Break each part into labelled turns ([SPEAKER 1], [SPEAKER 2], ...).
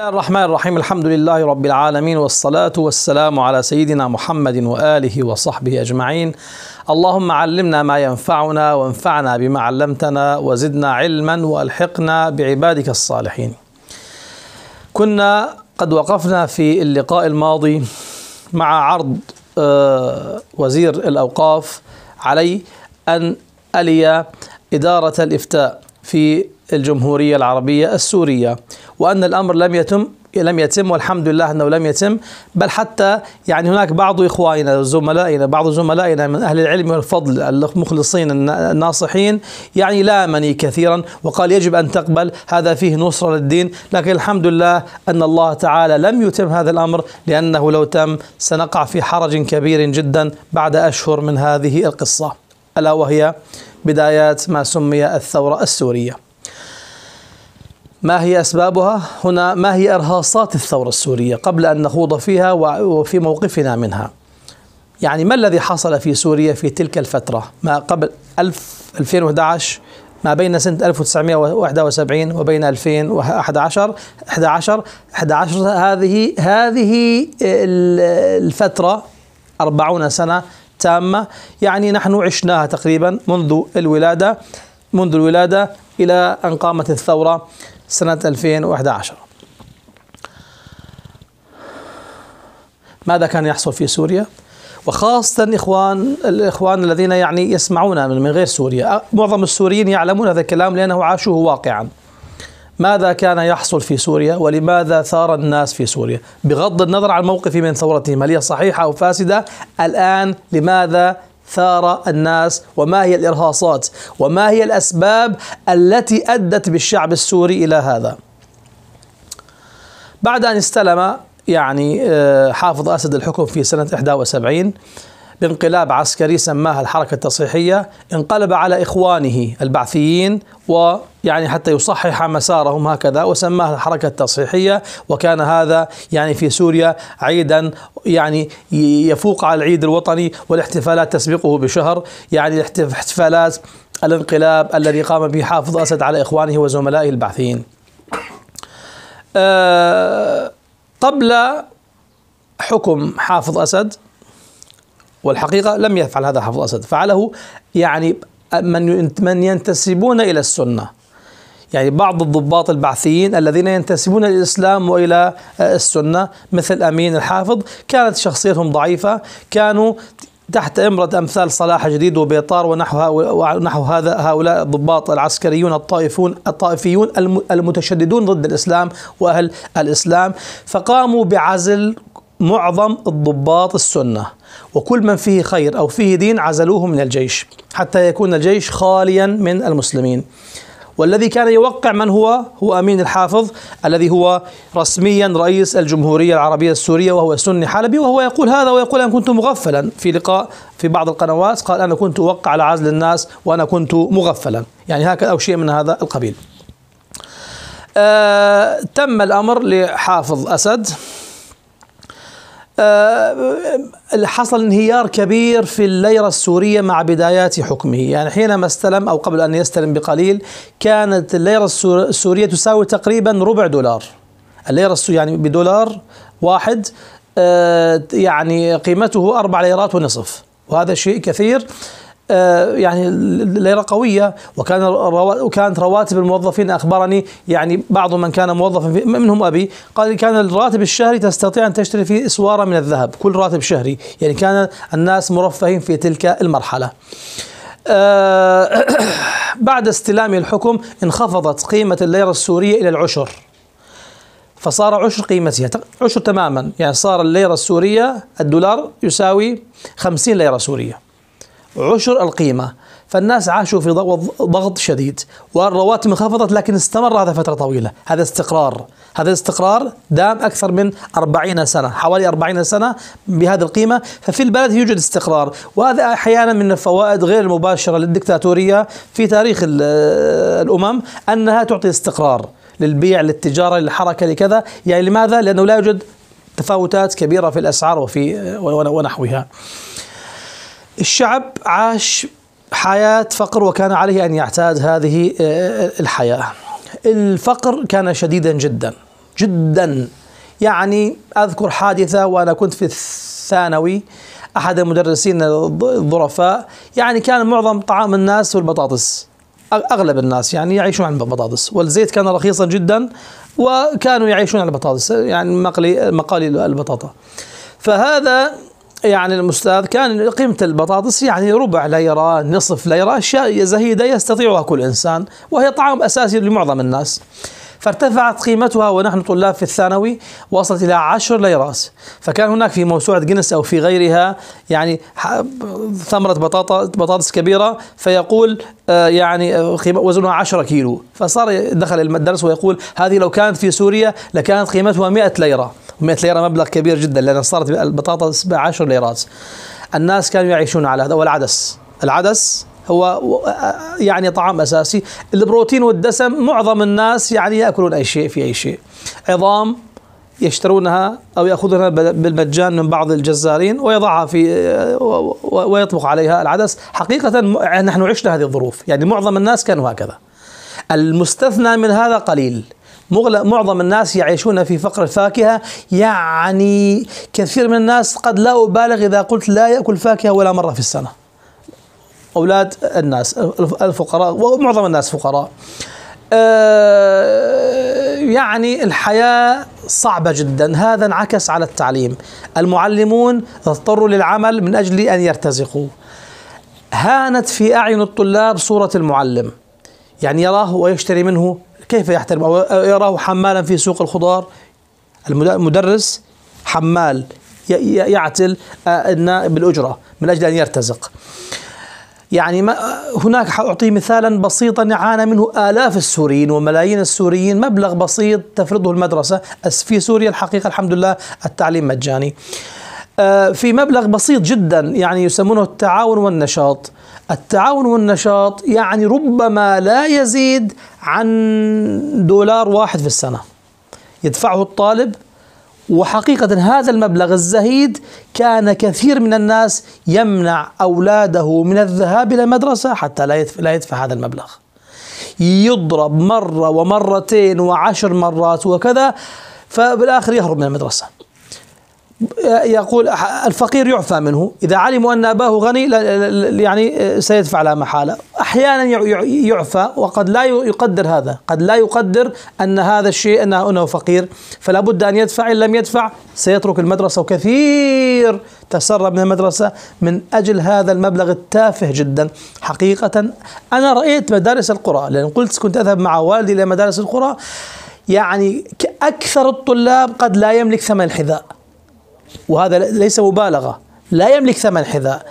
[SPEAKER 1] الله الرحمن الرحيم الحمد لله رب العالمين والصلاة والسلام على سيدنا محمد وآله وصحبه أجمعين اللهم علمنا ما ينفعنا وانفعنا بما علمتنا وزدنا علما وألحقنا بعبادك الصالحين كنا قد وقفنا في اللقاء الماضي مع عرض آه، وزير الأوقاف علي أن ألي إدارة الإفتاء في الجمهورية العربية السورية وأن الأمر لم يتم لم يتم والحمد لله أنه لم يتم بل حتى يعني هناك بعض إخواننا زملائنا بعض زملائنا من أهل العلم والفضل المخلصين الناصحين يعني لامني كثيرا وقال يجب أن تقبل هذا فيه نصرة للدين لكن الحمد لله أن الله تعالى لم يتم هذا الأمر لأنه لو تم سنقع في حرج كبير جدا بعد أشهر من هذه القصة ألا وهي بدايات ما سمي الثورة السورية ما هي أسبابها؟ هنا ما هي إرهاصات الثورة السورية قبل أن نخوض فيها وفي موقفنا منها يعني ما الذي حصل في سوريا في تلك الفترة ما قبل 2011 ما بين سنة 1971 وبين 2011 11 11 هذه هذه الفترة 40 سنة تامة يعني نحن عشناها تقريبا منذ الولادة منذ الولادة إلى أن قامت الثورة سنة 2011 ماذا كان يحصل في سوريا؟ وخاصة إخوان الإخوان الذين يعني يسمعون من غير سوريا معظم السوريين يعلمون هذا الكلام لأنه عاشوه واقعا ماذا كان يحصل في سوريا ولماذا ثار الناس في سوريا بغض النظر عن موقفي من ثورتهم هل هي صحيحة أو فاسدة الآن لماذا ثار الناس وما هي الارهاصات وما هي الاسباب التي ادت بالشعب السوري الى هذا بعد ان استلم يعني آه، حافظ اسد الحكم في سنه 71 لانقلاب عسكري سماها الحركة التصحيحية انقلب على إخوانه البعثيين ويعني حتى يصحح مسارهم هكذا وسماها الحركة التصحيحية وكان هذا يعني في سوريا عيدا يعني يفوق على العيد الوطني والاحتفالات تسبقه بشهر يعني احتفالات الانقلاب الذي قام به حافظ أسد على إخوانه وزملائه البعثيين آه، قبل حكم حافظ أسد والحقيقة لم يفعل هذا حافظ أسد فعله يعني من من ينتسبون إلى السنة يعني بعض الضباط البعثيين الذين ينتسبون الى الاسلام والى آه، السنه مثل امين الحافظ كانت شخصيتهم ضعيفه كانوا تحت امره امثال صلاح جديد وبيطار ونحو ونحو هذا هؤلاء الضباط العسكريون الطائفون الطائفيون المتشددون ضد الاسلام واهل الاسلام فقاموا بعزل معظم الضباط السنة وكل من فيه خير أو فيه دين عزلوه من الجيش حتى يكون الجيش خاليا من المسلمين والذي كان يوقع من هو هو أمين الحافظ الذي هو رسميا رئيس الجمهورية العربية السورية وهو سني حلبي وهو يقول هذا ويقول أنا كنت مغفلا في لقاء في بعض القنوات قال أنا كنت أوقع على عزل الناس وأنا كنت مغفلا يعني هكذا أو شيء من هذا القبيل آه تم الأمر لحافظ أسد آه، حصل انهيار كبير في الليرة السورية مع بدايات حكمه يعني حينما استلم أو قبل أن يستلم بقليل كانت الليرة السورية تساوي تقريبا ربع دولار الليرة السورية يعني بدولار واحد آه، يعني قيمته أربع ليرات ونصف وهذا شيء كثير آه، يعني ليره قويه وكان وكانت رواتب الموظفين اخبرني يعني بعض من كان موظفا منهم ابي قال كان الراتب الشهري تستطيع ان تشتري فيه اسواره من الذهب كل راتب شهري يعني كان الناس مرفهين في تلك المرحله. آه، بعد استلام الحكم انخفضت قيمه الليره السوريه الى العشر. فصار عشر قيمتها عشر تماما يعني صار الليره السوريه الدولار يساوي 50 ليره سوريه عشر القيمة فالناس عاشوا في ضغط شديد والرواتب انخفضت لكن استمر هذا فترة طويلة هذا استقرار هذا الاستقرار دام أكثر من أربعين سنة حوالي أربعين سنة بهذه القيمة ففي البلد يوجد استقرار وهذا أحيانا من الفوائد غير المباشرة للدكتاتورية في تاريخ الأمم أنها تعطي استقرار للبيع للتجارة للحركة لكذا يعني لماذا؟ لأنه لا يوجد تفاوتات كبيرة في الأسعار وفي ونحوها الشعب عاش حياة فقر وكان عليه أن يعتاد هذه آه، آه، الحياة الفقر كان شديدا جدا جدا يعني أذكر حادثة وأنا كنت في الثانوي أحد المدرسين الظرفاء يعني كان معظم طعام الناس والبطاطس أغلب الناس يعني يعيشون على البطاطس والزيت كان رخيصا جدا وكانوا يعيشون على البطاطس يعني مقلي مقالي البطاطا فهذا يعني الاستاذ كان قيمة البطاطس يعني ربع ليرة نصف ليرة أشياء زهيدة يستطيعها كل إنسان وهي طعام أساسي لمعظم الناس فارتفعت قيمتها ونحن طلاب في الثانوي وصلت إلى عشر ليرات فكان هناك في موسوعة جنس أو في غيرها يعني ثمرة بطاطا بطاطس كبيرة فيقول آه، يعني آه، وزنها 10 كيلو فصار دخل المدرسه ويقول هذه لو كانت في سوريا لكانت قيمتها 100 ليرة 100 ليره مبلغ كبير جدا لان صارت البطاطا 10 ليرات الناس كانوا يعيشون على هذا والعدس العدس هو يعني طعام اساسي البروتين والدسم معظم الناس يعني ياكلون اي شيء في اي شيء عظام يشترونها او ياخذونها بالمجان من بعض الجزارين ويضعها في ويطبخ عليها العدس حقيقه نحن عشنا هذه الظروف يعني معظم الناس كانوا هكذا المستثنى من هذا قليل معظم الناس يعيشون في فقر الفاكهة يعني كثير من الناس قد لا أبالغ إذا قلت لا يأكل فاكهة ولا مرة في السنة أولاد الناس الفقراء ومعظم الناس فقراء آه، يعني الحياة صعبة جدا هذا انعكس على التعليم المعلمون اضطروا للعمل من أجل أن يرتزقوا هانت في أعين الطلاب صورة المعلم يعني يراه ويشتري منه كيف يحترم أو يراه حمالا في سوق الخضار المدرس حمال يعتل آه، بالأجرة من أجل أن يرتزق يعني ما هناك اعطي مثالا بسيطا عانى منه آلاف السوريين وملايين السوريين مبلغ بسيط تفرضه المدرسة في سوريا الحقيقة الحمد لله التعليم مجاني آه، في مبلغ بسيط جدا يعني يسمونه التعاون والنشاط التعاون والنشاط يعني ربما لا يزيد عن دولار واحد في السنة يدفعه الطالب وحقيقة هذا المبلغ الزهيد كان كثير من الناس يمنع أولاده من الذهاب إلى المدرسة حتى لا يدفع هذا المبلغ يضرب مرة ومرتين وعشر مرات وكذا فبالآخر يهرب من المدرسة يقول الفقير يعفى منه إذا علموا أن أباه غني يعني آه، سيدفع لا محالة أحيانا يعفى وقد لا يقدر هذا قد لا يقدر أن هذا الشيء أنه, أنه فقير فلا بد أن يدفع إن لم يدفع سيترك المدرسة وكثير تسرب من المدرسة من أجل هذا المبلغ التافه جدا حقيقة أنا رأيت مدارس القرى لأن قلت كنت أذهب مع والدي إلى مدارس القرى يعني أكثر الطلاب قد لا يملك ثمن الحذاء وهذا ليس مبالغة لا يملك ثمن حذاء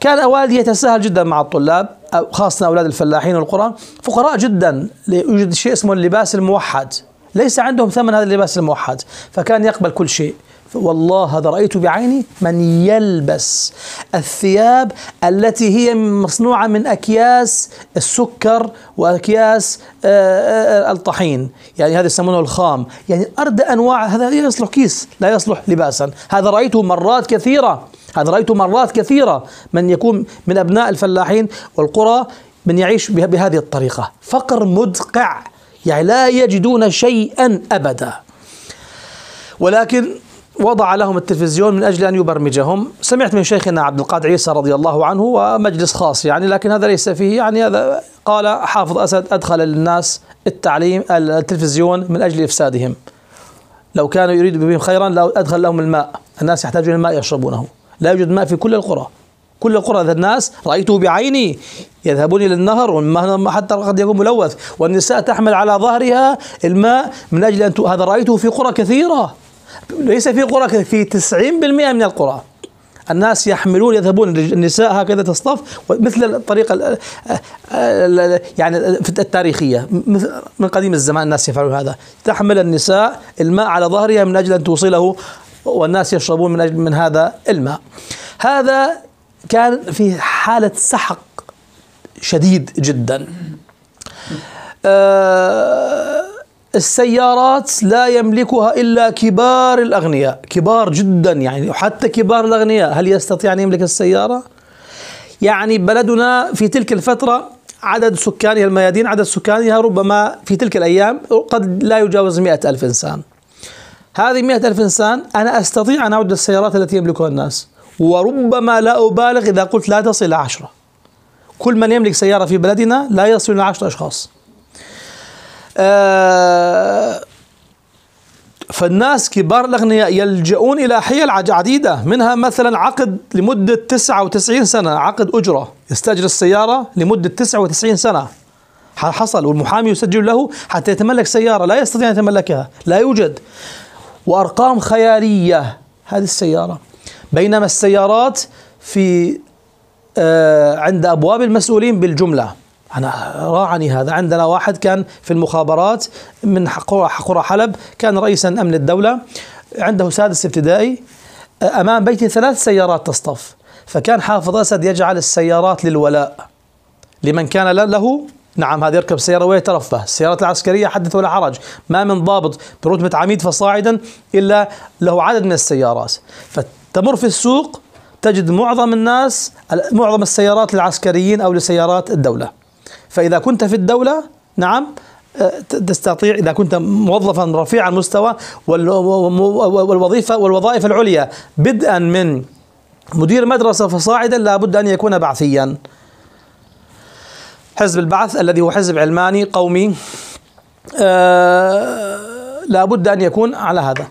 [SPEAKER 1] كان والدي يتساهل جدا مع الطلاب خاصة أولاد الفلاحين والقرى فقراء جدا يوجد شيء اسمه اللباس الموحد ليس عندهم ثمن هذا اللباس الموحد فكان يقبل كل شيء والله هذا رأيت بعيني من يلبس الثياب التي هي مصنوعة من أكياس السكر وأكياس آه، آه، الطحين يعني هذا يسمونه الخام يعني أرد أنواع هذا لا يصلح كيس لا يصلح لباسا هذا رأيته مرات كثيرة هذا رأيته مرات كثيرة من يكون من أبناء الفلاحين والقرى من يعيش بهذه الطريقة فقر مدقع يعني لا يجدون شيئا أبدا ولكن وضع لهم التلفزيون من أجل أن يبرمجهم سمعت من شيخنا عبد القادر عيسى رضي الله عنه ومجلس خاص يعني لكن هذا ليس فيه يعني هذا قال حافظ أسد أدخل للناس التعليم التلفزيون من أجل إفسادهم لو كان يريد بهم خيرا لو أدخل لهم الماء الناس يحتاجون الماء يشربونه لا يوجد ماء في كل القرى كل القرى ذا الناس رأيته بعيني يذهبون إلى النهر حتى قد يكون ملوث والنساء تحمل على ظهرها الماء من أجل أن هذا رأيته في قرى كثيرة ليس في قرى كثير في 90% من القرى الناس يحملون يذهبون النساء هكذا تصطف يعني مثل الطريقه يعني التاريخيه من قديم الزمان الناس يفعلون هذا تحمل النساء الماء على ظهرها من اجل ان توصله والناس يشربون من اجل من هذا الماء هذا كان في حاله سحق شديد جدا آه السيارات لا يملكها إلا كبار الأغنياء كبار جدا يعني حتى كبار الأغنياء هل يستطيع أن يملك السيارة؟ يعني بلدنا في تلك الفترة عدد سكانها الميادين عدد سكانها ربما في تلك الأيام قد لا يجاوز مئة ألف إنسان هذه مئة ألف إنسان أنا أستطيع أن أعد السيارات التي يملكها الناس وربما لا أبالغ إذا قلت لا تصل إلى عشرة كل من يملك سيارة في بلدنا لا يصل إلى عشرة أشخاص آه، فالناس كبار الأغنياء يلجؤون إلى حيل عديدة منها مثلا عقد لمدة 99 سنة عقد أجرة يستأجر السيارة لمدة 99 سنة حصل والمحامي يسجل له حتى يتملك سيارة لا يستطيع أن يتملكها لا يوجد وأرقام خيالية هذه السيارة بينما السيارات في آه، عند أبواب المسؤولين بالجملة أنا راعني هذا عندنا واحد كان في المخابرات من قرى حلب كان رئيسا أمن الدولة عنده سادس ابتدائي أمام بيته ثلاث سيارات تصطف فكان حافظ أسد يجعل السيارات للولاء لمن كان له نعم هذا يركب سيارة ويترفه السيارات العسكرية حدث ولا حرج ما من ضابط برتبة عميد فصاعدا إلا له عدد من السيارات فتمر في السوق تجد معظم الناس معظم السيارات للعسكريين أو لسيارات الدولة فإذا كنت في الدولة نعم آه، تستطيع اذا كنت موظفا رفيع المستوى والوظيفه والوظائف العليا بدءا من مدير مدرسه فصاعدا لابد ان يكون بعثيا. حزب البعث الذي هو حزب علماني قومي آه، لابد ان يكون على هذا.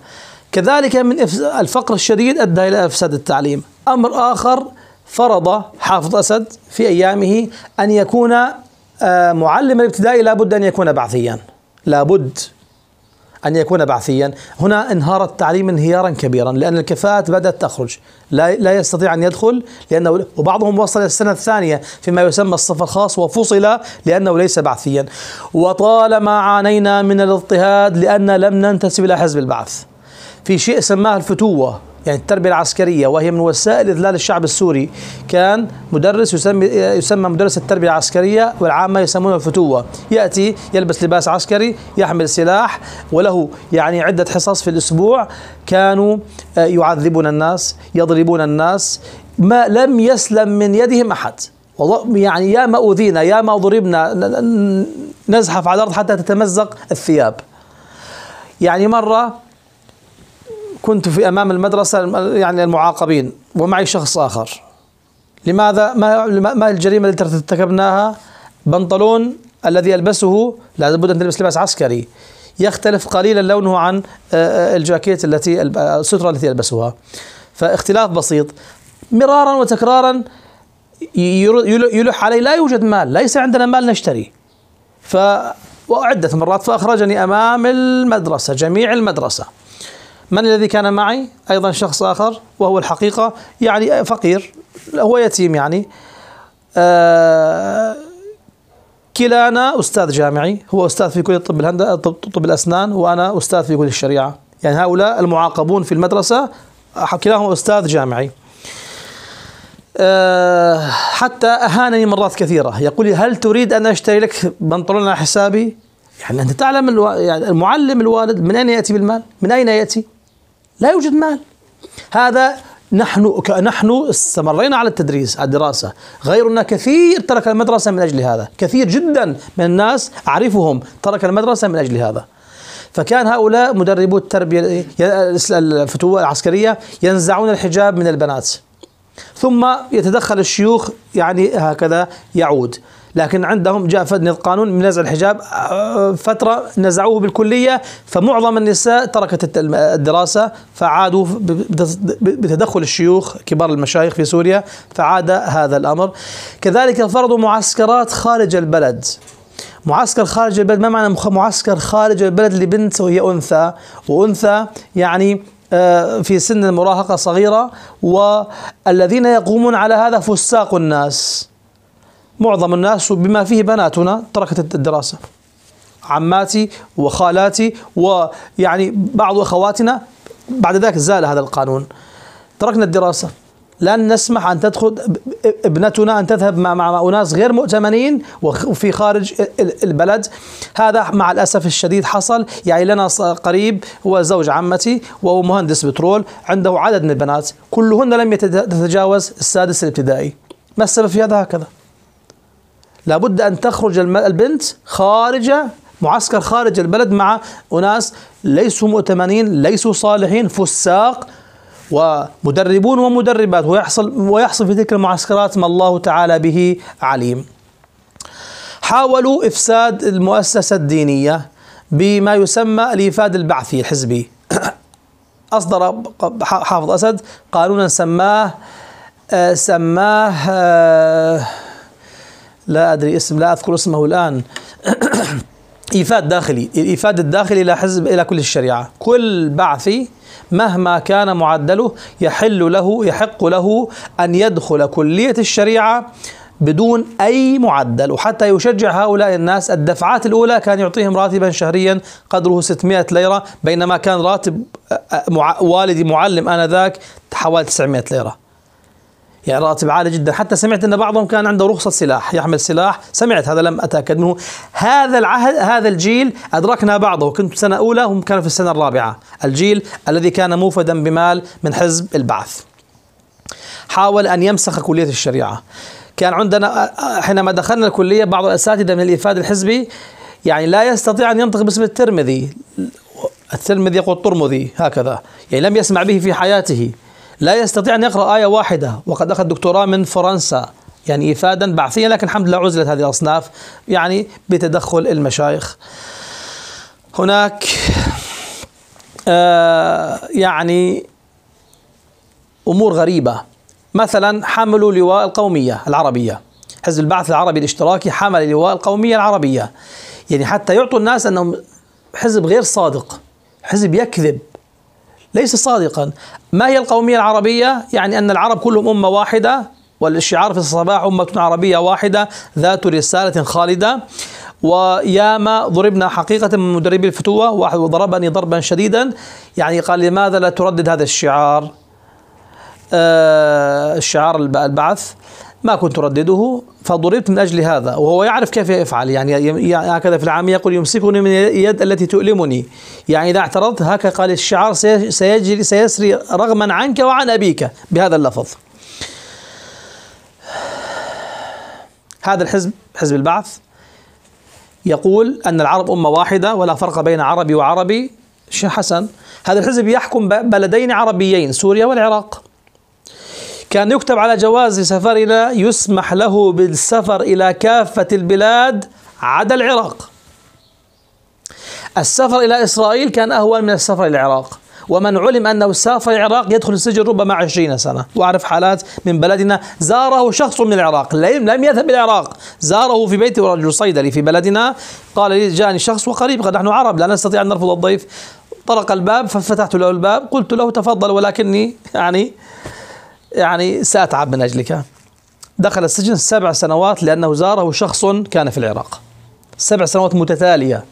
[SPEAKER 1] كذلك من الفقر الشديد ادى الى افساد التعليم. امر اخر فرض حافظ اسد في ايامه ان يكون آه، معلم الابتدائي لابد أن يكون بعثيا لابد أن يكون بعثيا هنا انهار التعليم انهيارا كبيرا لأن الكفاءات بدأت تخرج لا, لا يستطيع أن يدخل لأنه وبعضهم وصل السنة الثانية فيما يسمى الصف الخاص وفصل لأنه ليس بعثيا وطالما عانينا من الاضطهاد لأن لم ننتسب إلى حزب البعث في شيء سماه الفتوة يعني التربية العسكرية وهي من وسائل إذلال الشعب السوري كان مدرس يسمي, يسمى مدرس التربية العسكرية والعامة يسمونه الفتوة يأتي يلبس لباس عسكري يحمل سلاح وله يعني عدة حصص في الأسبوع كانوا آه، يعذبون الناس يضربون الناس ما لم يسلم من يدهم أحد يعني يا ما أوذينا يا ما ضربنا نزحف على الأرض حتى تتمزق الثياب يعني مرة كنت في أمام المدرسة يعني المعاقبين ومعي شخص آخر لماذا ما ما الجريمة التي ارتكبناها بنطلون الذي يلبسه لابد أن تلبس لباس عسكري يختلف قليلا لونه عن الجاكيت التي السترة التي يلبسها فاختلاف بسيط مرارا وتكرارا يلح علي لا يوجد مال ليس عندنا مال نشتري ف وعدة مرات فأخرجني أمام المدرسة جميع المدرسة من الذي كان معي أيضا شخص آخر وهو الحقيقة يعني فقير هو يتيم يعني آه، كلانا أستاذ جامعي هو أستاذ في كلية طب الهند طب الأسنان وأنا أستاذ في كلية الشريعة يعني هؤلاء المعاقبون في المدرسة كلاهما أستاذ جامعي آه، حتى أهانني مرات كثيرة يقول لي هل تريد أن أشتري لك بنطلون على حسابي يعني أنت تعلم يعني المعلم الوالد من أين يأتي بالمال من أين يأتي لا يوجد مال هذا نحن نحن استمرينا على التدريس على الدراسة غيرنا كثير ترك المدرسة من أجل هذا كثير جدا من الناس أعرفهم ترك المدرسة من أجل هذا فكان هؤلاء مدربو التربية الفتوة العسكرية ينزعون الحجاب من البنات ثم يتدخل الشيوخ يعني هكذا يعود لكن عندهم جاء قانون من نزع الحجاب آه، فترة نزعوه بالكلية فمعظم النساء تركت الدراسة فعادوا بتدخل الشيوخ كبار المشايخ في سوريا فعاد هذا الأمر كذلك فرضوا معسكرات خارج البلد معسكر خارج البلد ما معنى معسكر خارج البلد لبنت وهي أنثى وأنثى يعني آه، في سن المراهقة صغيرة والذين يقومون على هذا فساق الناس معظم الناس بما فيه بناتنا تركت الدراسة عماتي وخالاتي ويعني بعض أخواتنا بعد ذلك زال هذا القانون تركنا الدراسة لن نسمح أن تدخل ابنتنا أن تذهب مع, مع أناس غير مؤتمنين وفي خارج البلد هذا مع الأسف الشديد حصل يعني لنا قريب هو زوج عمتي وهو مهندس بترول عنده عدد من البنات كلهن لم يتجاوز السادس الابتدائي ما السبب في هذا هكذا لابد أن تخرج البنت خارج معسكر خارج البلد مع أناس ليسوا مؤتمنين ليسوا صالحين فساق ومدربون ومدربات ويحصل ويحصل في تلك المعسكرات ما الله تعالى به عليم. حاولوا افساد المؤسسه الدينيه بما يسمى الايفاد البعثي الحزبي. اصدر حافظ اسد قانونا سماه آه، سماه آه، لا أدري اسم لا أذكر اسمه الآن إيفاد داخلي الإيفاد الداخلي إلى حزب إلى كل الشريعة كل بعثي مهما كان معدله يحل له يحق له أن يدخل كلية الشريعة بدون أي معدل وحتى يشجع هؤلاء الناس الدفعات الأولى كان يعطيهم راتبا شهريا قدره 600 ليرة بينما كان راتب والدي معلم آنذاك حوالي 900 ليرة يعني راتب عالي جدا حتى سمعت أن بعضهم كان عنده رخصة سلاح يحمل سلاح سمعت هذا لم أتأكد منه هذا العهد هذا الجيل أدركنا بعضه كنت في سنة أولى هم كانوا في السنة الرابعة الجيل الذي كان موفدا بمال من حزب البعث حاول أن يمسخ كلية الشريعة كان عندنا حينما دخلنا الكلية بعض الأساتذة من الإفاد الحزبي يعني لا يستطيع أن ينطق باسم الترمذي الترمذي يقول طرمذي هكذا يعني لم يسمع به في حياته لا يستطيع أن يقرأ آية واحدة وقد أخذ دكتوراه من فرنسا يعني إفادا بعثيا لكن الحمد لله عزلت هذه الأصناف يعني بتدخل المشايخ هناك آه يعني أمور غريبة مثلا حملوا لواء القومية العربية حزب البعث العربي الاشتراكي حمل لواء القومية العربية يعني حتى يعطوا الناس أنهم حزب غير صادق حزب يكذب ليس صادقا ما هي القومية العربية؟ يعني أن العرب كلهم أمة واحدة والشعار في الصباح أمة عربية واحدة ذات رسالة خالدة وياما ضربنا حقيقة من مدربي الفتوة واحد ضربني ضربا شديدا يعني قال لماذا لا تردد هذا الشعار آه الشعار البعث ما كنت أردده فضربت من أجل هذا وهو يعرف كيف يفعل يعني, يعني هكذا في العامية يقول يمسكني من اليد التي تؤلمني يعني إذا اعترضت هكذا قال الشعار سيجري سيسري رغما عنك وعن أبيك بهذا اللفظ هذا الحزب حزب البعث يقول أن العرب أمة واحدة ولا فرق بين عربي وعربي شيخ حسن هذا الحزب يحكم بلدين عربيين سوريا والعراق كان يكتب على جواز سفرنا يسمح له بالسفر إلى كافة البلاد عدا العراق السفر إلى إسرائيل كان أهون من السفر إلى العراق ومن علم أنه سافر العراق يدخل السجن ربما عشرين سنة وأعرف حالات من بلدنا زاره شخص من العراق لم يذهب إلى العراق زاره في بيته ورجل صيدلي في بلدنا قال لي جاني شخص وقريب قد نحن عرب لا نستطيع أن نرفض الضيف طرق الباب ففتحت له الباب قلت له تفضل ولكني يعني يعني سأتعب من أجلك دخل السجن سبع سنوات لأنه زاره شخص كان في العراق سبع سنوات متتالية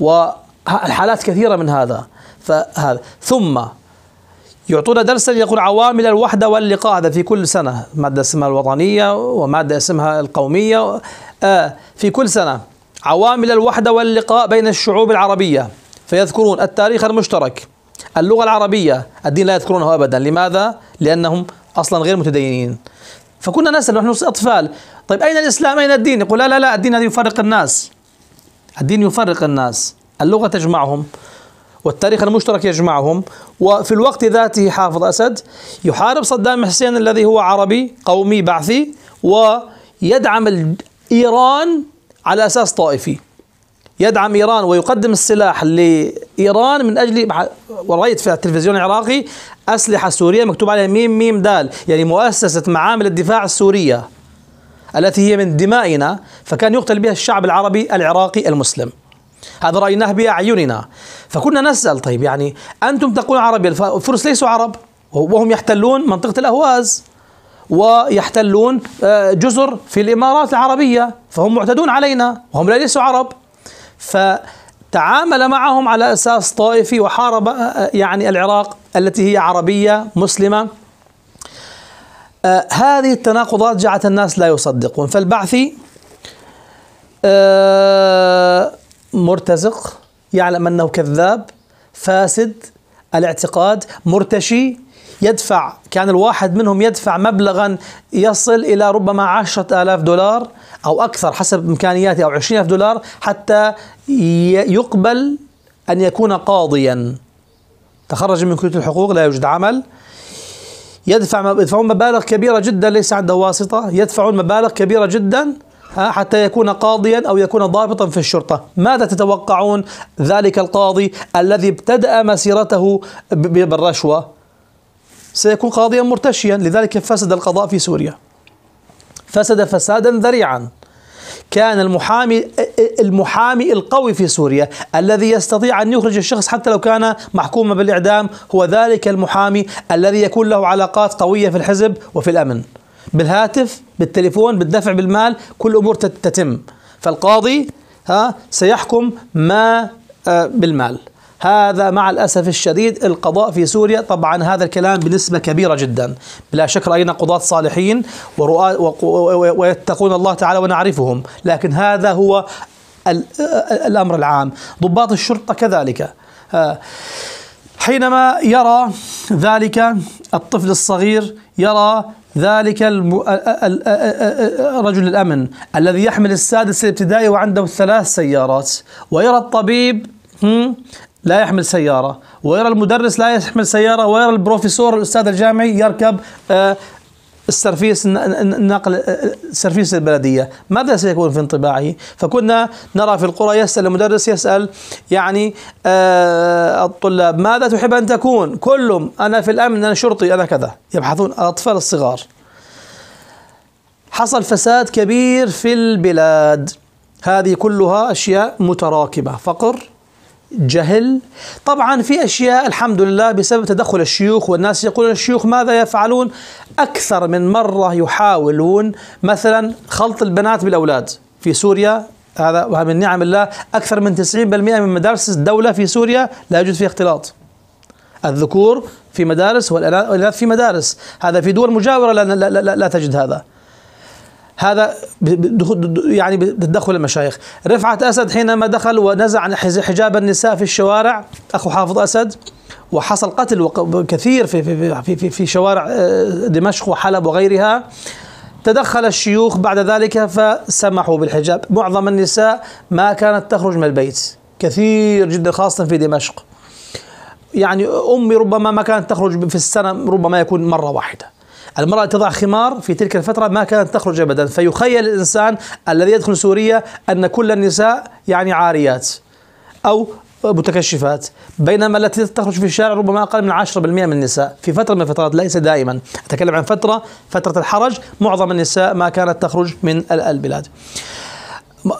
[SPEAKER 1] والحالات كثيرة من هذا فهذا ثم يعطونا درسا يقول عوامل الوحدة واللقاء هذا في كل سنة مادة اسمها الوطنية ومادة اسمها القومية آه في كل سنة عوامل الوحدة واللقاء بين الشعوب العربية فيذكرون التاريخ المشترك اللغة العربية الدين لا يذكرونه أبدا لماذا؟ لأنهم أصلا غير متدينين فكنا نسأل نحن أطفال طيب أين الإسلام أين الدين؟ يقول لا لا لا الدين هذا يفرق الناس الدين يفرق الناس اللغة تجمعهم والتاريخ المشترك يجمعهم وفي الوقت ذاته حافظ أسد يحارب صدام حسين الذي هو عربي قومي بعثي ويدعم إيران على أساس طائفي يدعم إيران ويقدم السلاح لإيران من أجل ورأيت في التلفزيون العراقي أسلحة سورية مكتوب عليها ميم ميم دال يعني مؤسسة معامل الدفاع السورية التي هي من دمائنا فكان يقتل بها الشعب العربي العراقي المسلم هذا رأيناه بأعيننا فكنا نسأل طيب يعني أنتم تقولون عربي الفرس ليسوا عرب وهم يحتلون منطقة الأهواز ويحتلون آه، جزر في الإمارات العربية فهم معتدون علينا وهم ليسوا عرب فتعامل معهم على اساس طائفي وحارب يعني العراق التي هي عربيه مسلمه آه، هذه التناقضات جعلت الناس لا يصدقون فالبعثي آه، مرتزق يعلم انه كذاب فاسد الاعتقاد مرتشي يدفع كان الواحد منهم يدفع مبلغا يصل إلى ربما عشرة آلاف دولار أو أكثر حسب إمكانياتي أو 20000 دولار حتى يقبل أن يكون قاضيا تخرج من كلية الحقوق لا يوجد عمل يدفع يدفعون مبالغ كبيرة جدا ليس عنده واسطة يدفعون مبالغ كبيرة جدا حتى يكون قاضيا او يكون ضابطا في الشرطه، ماذا تتوقعون ذلك القاضي الذي ابتدأ مسيرته بالرشوه؟ سيكون قاضيا مرتشيا، لذلك فسد القضاء في سوريا. فسد فسادا ذريعا كان المحامي المحامي القوي في سوريا الذي يستطيع ان يخرج الشخص حتى لو كان محكوما بالاعدام هو ذلك المحامي الذي يكون له علاقات قويه في الحزب وفي الامن بالهاتف بالتليفون بالدفع بالمال كل امور تتم فالقاضي ها سيحكم ما آه، بالمال هذا مع الأسف الشديد القضاء في سوريا طبعا هذا الكلام بنسبة كبيرة جدا بلا شك رأينا قضاة صالحين ويتقون الله تعالى ونعرفهم لكن هذا هو الأمر العام ضباط الشرطة كذلك آه، حينما يرى ذلك الطفل الصغير يرى ذلك رجل الأمن الذي يحمل السادس الابتدائي وعنده ثلاث سيارات ويرى الطبيب لا يحمل سيارة ويرى المدرس لا يحمل سيارة ويرى البروفيسور الأستاذ الجامعي يركب آه، السرفيس النقل آه، السرفيس البلديه ماذا سيكون في انطباعه فكنا نرى في القرى يسال المدرس يسال يعني آه، الطلاب ماذا تحب ان تكون كلهم انا في الامن انا شرطي انا كذا يبحثون الاطفال الصغار حصل فساد كبير في البلاد هذه كلها اشياء متراكمه فقر جهل طبعا في أشياء الحمد لله بسبب تدخل الشيوخ والناس يقولون الشيوخ ماذا يفعلون أكثر من مرة يحاولون مثلا خلط البنات بالأولاد في سوريا هذا ومن نعم الله أكثر من 90% من مدارس الدولة في سوريا لا يوجد فيها اختلاط الذكور في مدارس والإناث في مدارس هذا في دول مجاورة لا, لا, لا, لا تجد هذا هذا يعني بتدخل المشايخ رفعت أسد حينما دخل ونزع حجاب النساء في الشوارع أخو حافظ أسد وحصل قتل كثير في, في, في, في, في شوارع آه، دمشق وحلب وغيرها تدخل الشيوخ بعد ذلك فسمحوا بالحجاب معظم النساء ما كانت تخرج من البيت كثير جدا خاصة في دمشق يعني أمي ربما ما كانت تخرج في السنة ربما يكون مرة واحدة المرأة تضع خمار في تلك الفترة ما كانت تخرج أبدا فيخيل الإنسان الذي يدخل سوريا أن كل النساء يعني عاريات أو متكشفات بينما التي تخرج في الشارع ربما أقل من 10% من النساء في فترة من الفترات ليس دائما أتكلم عن فترة فترة الحرج معظم النساء ما كانت تخرج من البلاد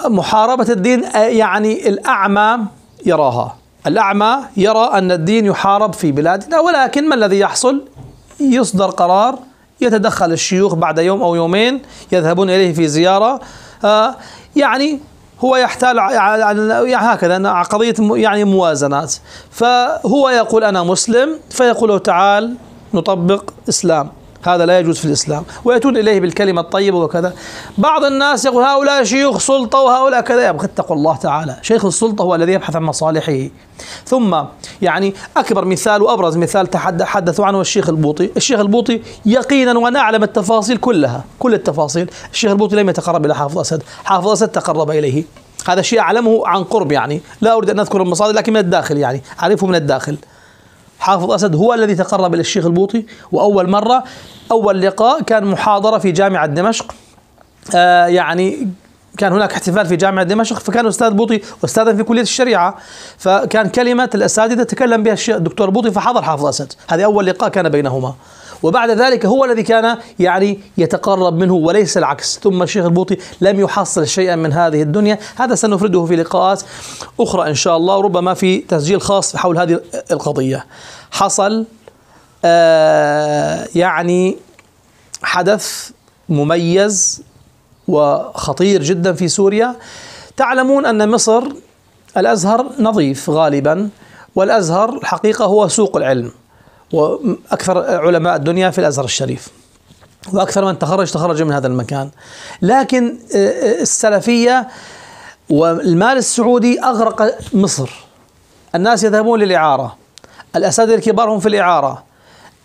[SPEAKER 1] محاربة الدين آه، يعني الأعمى يراها الأعمى يرى أن الدين يحارب في بلادنا ولكن ما الذي يحصل يصدر قرار يتدخل الشيوخ بعد يوم أو يومين يذهبون إليه في زيارة آه، يعني هو يحتال يعني هكذا قضية يعني موازنات فهو يقول أنا مسلم فيقول تعال نطبق إسلام هذا لا يجوز في الإسلام ويأتون إليه بالكلمة الطيبة وكذا بعض الناس يقول هؤلاء شيوخ سلطة وهؤلاء كذا يا اتقوا الله تعالى شيخ السلطة هو الذي يبحث عن مصالحه ثم يعني أكبر مثال وأبرز مثال تحدثوا عنه الشيخ البوطي الشيخ البوطي يقينا ونعلم التفاصيل كلها كل التفاصيل الشيخ البوطي لم يتقرب إلى حافظ أسد حافظ أسد تقرب إليه هذا شيء أعلمه عن قرب يعني لا أريد أن أذكر المصادر لكن من الداخل يعني أعرفه من الداخل حافظ أسد هو الذي تقرب إلى الشيخ البوطي وأول مرة أول لقاء كان محاضرة في جامعة دمشق آه يعني كان هناك احتفال في جامعة دمشق فكان أستاذ بوطي أستاذا في كلية الشريعة فكان كلمة الأساتذة تكلم بها الدكتور بوطي فحضر حافظ أسد هذه أول لقاء كان بينهما وبعد ذلك هو الذي كان يعني يتقرب منه وليس العكس ثم الشيخ البوطي لم يحصل شيئا من هذه الدنيا هذا سنفرده في لقاءات أخرى إن شاء الله ربما في تسجيل خاص حول هذه القضية حصل آه يعني حدث مميز وخطير جدا في سوريا تعلمون أن مصر الأزهر نظيف غالبا والأزهر الحقيقة هو سوق العلم واكثر علماء الدنيا في الازهر الشريف واكثر من تخرج تخرج من هذا المكان لكن آه، آه، السلفيه والمال السعودي اغرق مصر الناس يذهبون للاعاره الاساتذه الكبار هم في الاعاره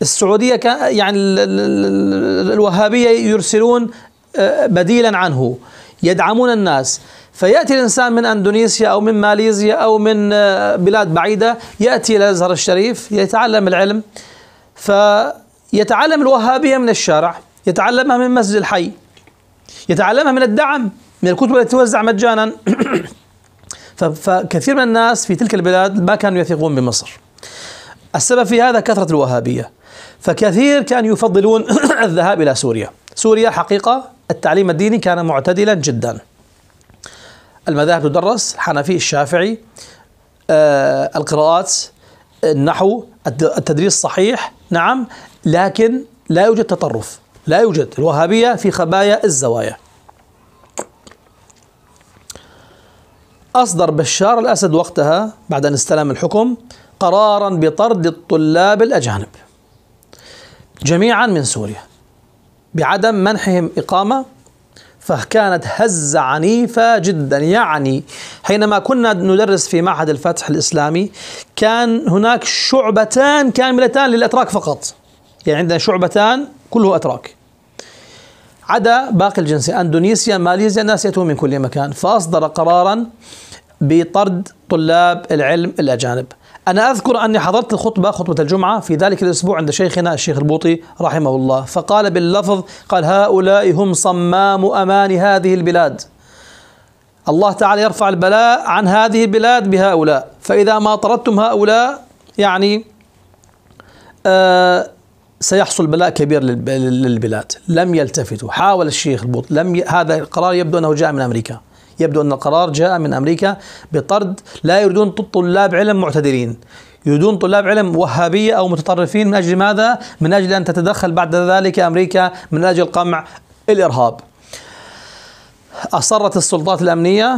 [SPEAKER 1] السعوديه كان يعني الوهابيه يرسلون آه، بديلا عنه يدعمون الناس فيأتي الإنسان من أندونيسيا أو من ماليزيا أو من آه، بلاد بعيدة يأتي إلى الأزهر الشريف يتعلم العلم فيتعلم الوهابية من الشارع يتعلمها من مسجد الحي يتعلمها من الدعم من الكتب التي توزع مجانا فكثير من الناس في تلك البلاد ما كانوا يثقون بمصر السبب في هذا كثرة الوهابية فكثير كانوا يفضلون الذهاب إلى سوريا سوريا حقيقة التعليم الديني كان معتدلا جدا المذاهب تدرس الحنفي الشافعي آه القراءات النحو التدريس صحيح نعم لكن لا يوجد تطرف لا يوجد الوهابية في خبايا الزوايا أصدر بشار الأسد وقتها بعد أن استلم الحكم قرارا بطرد الطلاب الأجانب جميعا من سوريا بعدم منحهم إقامة فكانت هزة عنيفة جدا يعني حينما كنا ندرس في معهد الفتح الإسلامي كان هناك شعبتان كاملتان للأتراك فقط يعني عندنا شعبتان كله أتراك عدا باقي الجنس أندونيسيا ماليزيا الناس يأتون من كل مكان فأصدر قرارا بطرد طلاب العلم الأجانب أنا أذكر أني حضرت الخطبة خطبة الجمعة في ذلك الأسبوع عند شيخنا الشيخ البوطي رحمه الله فقال باللفظ قال هؤلاء هم صمام أمان هذه البلاد الله تعالى يرفع البلاء عن هذه البلاد بهؤلاء فإذا ما طردتم هؤلاء يعني آه سيحصل بلاء كبير للبلاد لم يلتفتوا حاول الشيخ البوطي لم ي... هذا القرار يبدو أنه جاء من أمريكا يبدو أن القرار جاء من أمريكا بطرد لا يريدون طلاب علم معتدلين يريدون طلاب علم وهابية أو متطرفين من أجل ماذا؟ من أجل أن تتدخل بعد ذلك أمريكا من أجل قمع الإرهاب أصرت السلطات الأمنية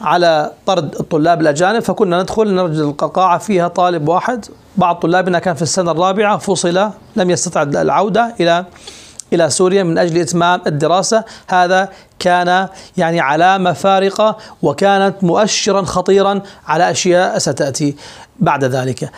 [SPEAKER 1] على طرد الطلاب الأجانب فكنا ندخل نرجع القاعة فيها طالب واحد بعض طلابنا كان في السنة الرابعة فصل لم يستطع العودة إلى إلى سوريا من أجل إتمام الدراسة هذا كان يعني علامة فارقة وكانت مؤشرا خطيرا على أشياء ستأتي بعد ذلك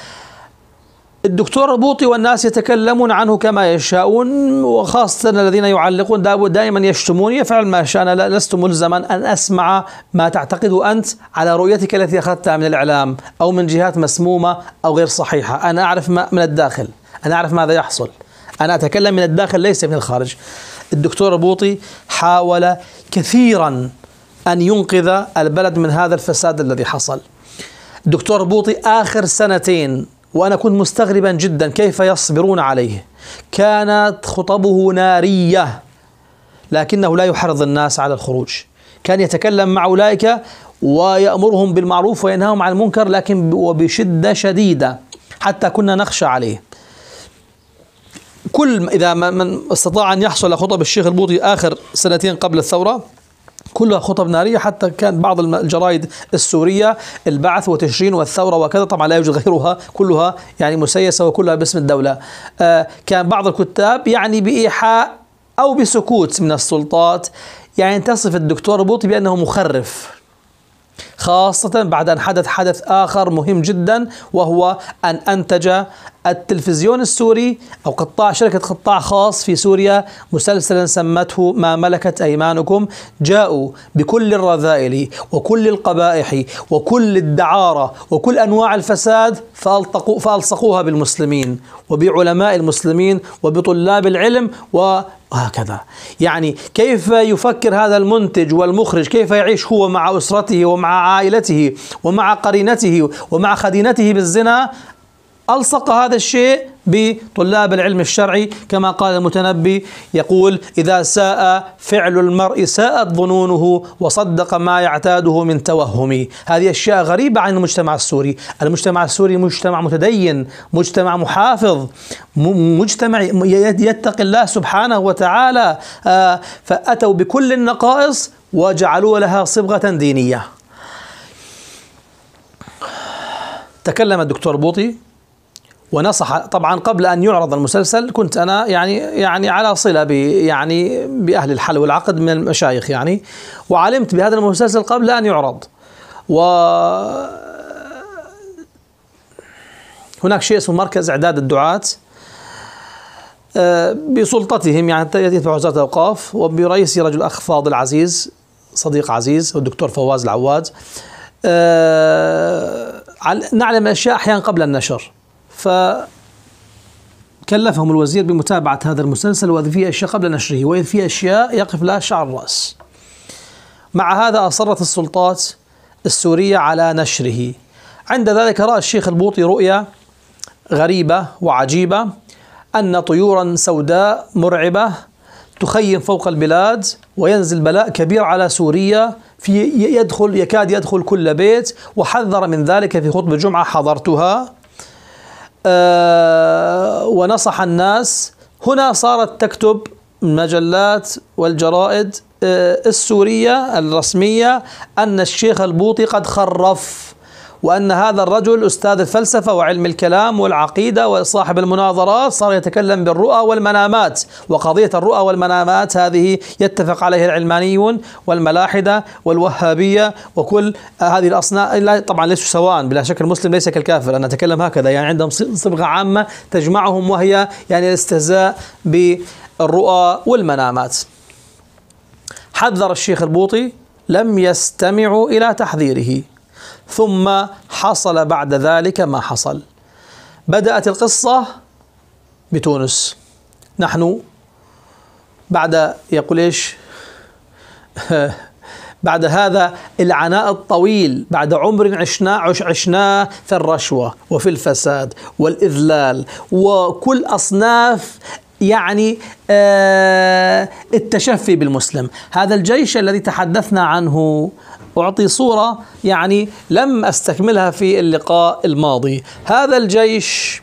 [SPEAKER 1] الدكتور بوطي والناس يتكلمون عنه كما يشاءون وخاصة الذين يعلقون دائما يشتموني يفعل ما شاء أنا لست ملزما أن أسمع ما تعتقده أنت على رؤيتك التي أخذتها من الإعلام أو من جهات مسمومة أو غير صحيحة أنا أعرف ما من الداخل أنا أعرف ماذا يحصل أنا أتكلم من الداخل ليس من الخارج الدكتور البوطي حاول كثيرا أن ينقذ البلد من هذا الفساد الذي حصل الدكتور بوطي آخر سنتين وأنا كنت مستغربا جدا كيف يصبرون عليه كانت خطبه نارية لكنه لا يحرض الناس على الخروج كان يتكلم مع أولئك ويأمرهم بالمعروف وينهاهم عن المنكر لكن وبشدة شديدة حتى كنا نخشى عليه كل إذا من استطاع أن يحصل خطب الشيخ البوطي آخر سنتين قبل الثورة كلها خطب نارية حتى كان بعض الجرائد السورية البعث وتشرين والثورة وكذا طبعا لا يوجد غيرها كلها يعني مسيسة وكلها باسم الدولة آه كان بعض الكتاب يعني بإيحاء أو بسكوت من السلطات يعني تصف الدكتور بوطي بأنه مخرف خاصة بعد أن حدث حدث آخر مهم جدا وهو أن أنتج التلفزيون السوري أو قطاع شركة قطاع خاص في سوريا مسلسلا سمته ما ملكت أيمانكم جاءوا بكل الرذائل وكل القبائح وكل الدعارة وكل أنواع الفساد فألصقوها بالمسلمين وبعلماء المسلمين وبطلاب العلم و وهكذا يعني كيف يفكر هذا المنتج والمخرج كيف يعيش هو مع أسرته ومع عائلته ومع قرينته ومع خدينته بالزنا ألصق هذا الشيء بطلاب العلم الشرعي كما قال المتنبي يقول إذا ساء فعل المرء ساءت ظنونه وصدق ما يعتاده من توهم هذه أشياء غريبة عن المجتمع السوري المجتمع السوري مجتمع متدين مجتمع محافظ مجتمع يتقي الله سبحانه وتعالى آه، فأتوا بكل النقائص وجعلوا لها صبغة دينية تكلم الدكتور بوطي ونصح طبعا قبل ان يعرض المسلسل كنت انا يعني يعني على صله ب يعني باهل الحل والعقد من المشايخ يعني وعلمت بهذا المسلسل قبل ان يعرض و هناك شيء اسمه مركز اعداد الدعاة آه، بسلطتهم يعني يتبع وزاره الاوقاف وبرئيسي رجل اخ فاضل عزيز صديق عزيز والدكتور فواز العواد آه، نعلم اشياء احيانا قبل النشر فكلفهم الوزير بمتابعة هذا المسلسل وإذ فيه أشياء قبل نشره وإذ فيه أشياء يقف لها شعر الرأس مع هذا أصرت السلطات السورية على نشره عند ذلك رأى الشيخ البوطي رؤيا غريبة وعجيبة أن طيورا سوداء مرعبة تخيم فوق البلاد وينزل بلاء كبير على سوريا في يدخل يكاد يدخل كل بيت وحذر من ذلك في خطبة جمعة حضرتها آه، ونصح الناس هنا صارت تكتب المجلات والجرائد آه، السورية الرسمية أن الشيخ البوطي قد خرف وأن هذا الرجل أستاذ الفلسفة وعلم الكلام والعقيدة وصاحب المناظرات صار يتكلم بالرؤى والمنامات وقضية الرؤى والمنامات هذه يتفق عليها العلمانيون والملاحدة والوهابية وكل هذه الأصناف طبعا ليسوا سواء بلا شك المسلم ليس كالكافر أنا أتكلم هكذا يعني عندهم صبغة عامة تجمعهم وهي يعني الاستهزاء بالرؤى والمنامات حذر الشيخ البوطي لم يستمعوا إلى تحذيره ثم حصل بعد ذلك ما حصل بدأت القصة بتونس نحن بعد يقول ايش بعد هذا العناء الطويل بعد عمر عشناه عش عشناه في الرشوة وفي الفساد والإذلال وكل أصناف يعني آه، التشفي بالمسلم هذا الجيش الذي تحدثنا عنه أعطي صورة يعني لم أستكملها في اللقاء الماضي هذا الجيش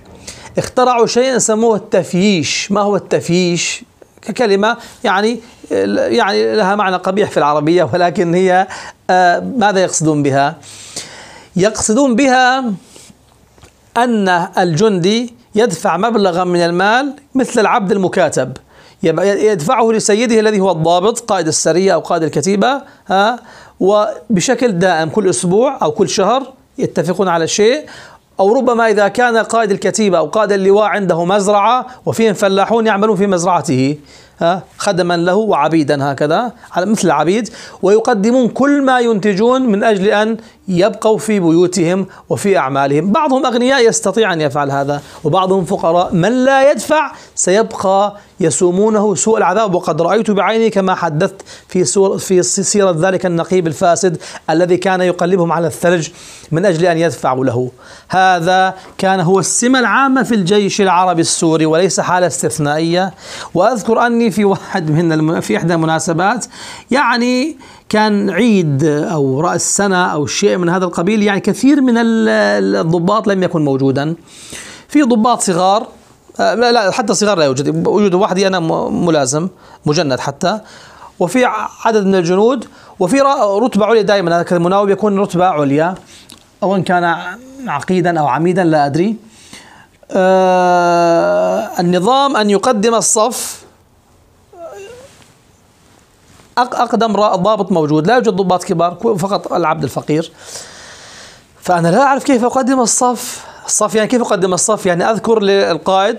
[SPEAKER 1] اخترعوا شيئا سموه التفييش ما هو التفييش ككلمة يعني يعني لها معنى قبيح في العربية ولكن هي آه، ماذا يقصدون بها؟ يقصدون بها أن الجندي يدفع مبلغا من المال مثل العبد المكاتب يدفعه لسيده الذي هو الضابط قائد السرية أو قائد الكتيبة ها وبشكل دائم كل أسبوع أو كل شهر يتفقون على شيء أو ربما إذا كان قائد الكتيبة أو قائد اللواء عنده مزرعة وفيهم فلاحون يعملون في مزرعته خدما له وعبيدا هكذا مثل العبيد ويقدمون كل ما ينتجون من أجل أن يبقوا في بيوتهم وفي أعمالهم بعضهم أغنياء يستطيع أن يفعل هذا وبعضهم فقراء من لا يدفع سيبقى يسومونه سوء العذاب وقد رأيت بعيني كما حدثت في, سور في سيرة ذلك النقيب الفاسد الذي كان يقلبهم على الثلج من أجل أن يدفعوا له هذا كان هو السمة العامة في الجيش العربي السوري وليس حالة استثنائية وأذكر أني ذكرني يعني في واحد من في إحدى المناسبات يعني كان عيد أو رأس سنة أو شيء من هذا القبيل يعني كثير من الضباط لم يكن موجودا في ضباط صغار آه، لا لا حتى صغار لا يوجد وجود واحد أنا ملازم مجند حتى وفي عدد من الجنود وفي رتبة عليا دائما هذا المناوب يكون رتبة عليا أو إن كان عقيدا أو عميدا لا أدري آه، النظام أن يقدم الصف أقدم ضابط موجود لا يوجد ضباط كبار فقط العبد الفقير فأنا لا أعرف كيف أقدم الصف الصف يعني كيف أقدم الصف يعني أذكر للقائد